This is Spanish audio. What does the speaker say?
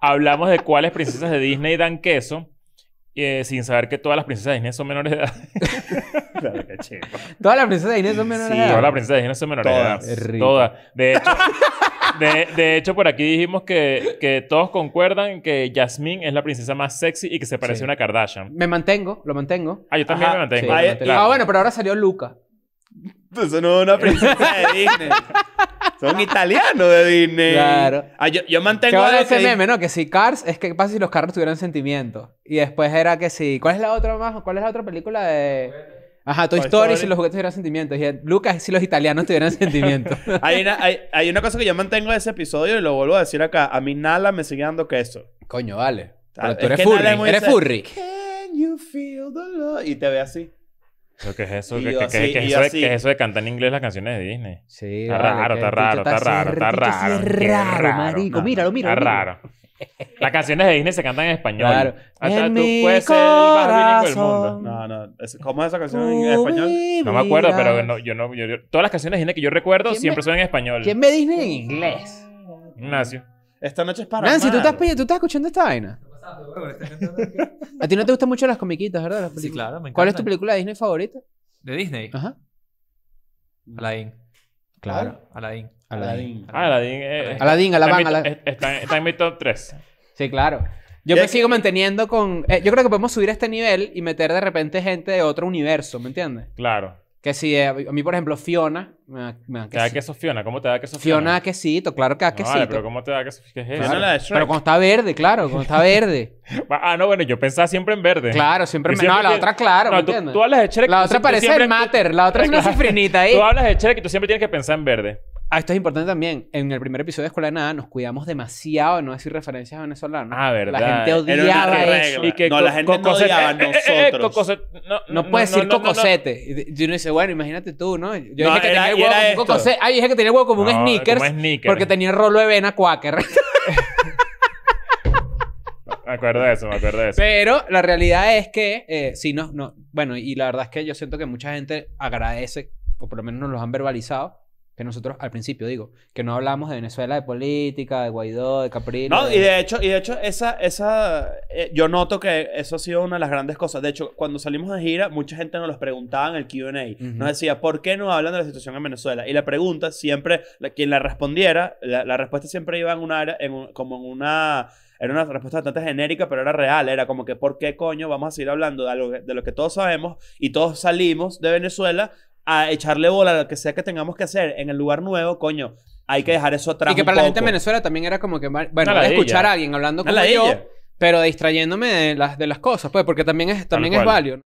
hablamos de cuáles princesas de Disney dan queso. Eh, sin saber que todas las princesas de Disney son menores de edad. todas las princesas de Disney son menores de edad. Todas las princesas de Disney son menores de edad. Todas. De hecho, de, hecho, por aquí dijimos que, que todos concuerdan que Jasmine es la princesa más sexy y que se parece a una Kardashian. Me mantengo, lo mantengo. Ah, yo también me mantengo. Ah, bueno, pero ahora salió Luca. Entonces pues no es una princesa de Disney. Son italianos de Disney. Claro. Ah, yo, mantengo... ese meme, ¿no? Que si Cars... Es que pasa si los carros tuvieran sentimiento? Y después era que si... ¿Cuál es la otra más? ¿Cuál es la otra película de...? Ajá, Toy, Story, si los juguetes tuvieran sentimientos. Y Lucas, si los italianos tuvieran sentimiento. hay, una, cosa que yo mantengo de ese episodio y lo vuelvo a decir acá. A mí Nala me sigue dando queso. Coño, vale. Ah, Pero tú eres furry. Eres furry. Y te ve así. ¿Qué es eso, que, es eso de, cantar en inglés las canciones de Disney. Sí, está raro, está raro, está raro, está raro. raro, marico. míralo, míralo. Está raro. Las canciones de Disney se cantan en español. Claro. Hasta tú puedes el mundo. No, no. ¿Cómo es esa canción en español? No me acuerdo, pero yo no. Yo, todas las canciones de Disney que yo recuerdo siempre son en español. ¿Quién ve Disney en inglés? Ignacio. Esta noche es para. Nancy, ¿tú ¿tú estás escuchando esta vaina? A ti no te gustan mucho las comiquitas, ¿verdad? sí, claro, ¿Cuál es tu película de Disney favorita? ¿De Disney? Ajá. Aladdin. Claro. Aladdin. Aladdin. Aladdin. Ah, eh, Aladdin, Aladdin. Está en mi top 3. Sí, claro. Yo me sigo manteniendo con... Eh, yo creo que podemos subir a este nivel y meter de repente gente de otro universo, ¿me entiendes? Claro. Que si eh, a mí, por ejemplo, Fiona. Me da, me queso Fiona? ¿Cómo te da queso Fiona? Fiona da quesito, claro que da quesito. vale, pero ¿cómo te da queso? es pero cuando está verde, claro, cuando está verde. ah, no, bueno, yo pensaba siempre en verde. Claro, siempre en verde. No, la otra, claro. No, tú, hablas de Shrek. La otra parece Mater, la otra es una sufrinita ahí. Tú hablas de Shrek y tú siempre tienes que pensar en verde. Ah, esto es importante también. En el primer episodio de Escuela de Nada nos cuidamos demasiado de no decir referencias venezolanas. Ah, verdad. La gente odiaba eso. Y que no, la gente no odiaba a nosotros. no, puedes decir cocosete. Y uno dice, bueno, imagínate tú, ¿no? Yo dije que tenía el huevo como un dije que como un sneakers. Porque tenía el rolo de vena quaker. Me acuerdo de eso, me acuerdo de eso. Pero la realidad es que eh, sí, no, no. Bueno, y la verdad es que yo siento que mucha gente agradece, o por lo menos nos lo han verbalizado, que nosotros al principio digo, que no hablamos de Venezuela, de política, de Guaidó, de Caprino. No, y de hecho, y de hecho esa, esa, eh, yo noto que eso ha sido una de las grandes cosas. De hecho, cuando salimos de gira, mucha gente nos los preguntaba en el QA. Nos decía, ¿por qué no hablan de la situación en Venezuela? Y la pregunta siempre, quien la respondiera, la, respuesta siempre iba en una en como en una era una respuesta bastante genérica, pero era real. Era como que, ¿por qué coño vamos a seguir hablando de, de lo que todos sabemos y todos salimos de Venezuela a echarle bola a lo que sea que tengamos que hacer en el lugar nuevo, coño, hay que dejar eso atrás. Y que para la gente en Venezuela también era como que, bueno, escuchar a alguien hablando como yo, pero distrayéndome de las, de las cosas, pues, porque también es, también es válido.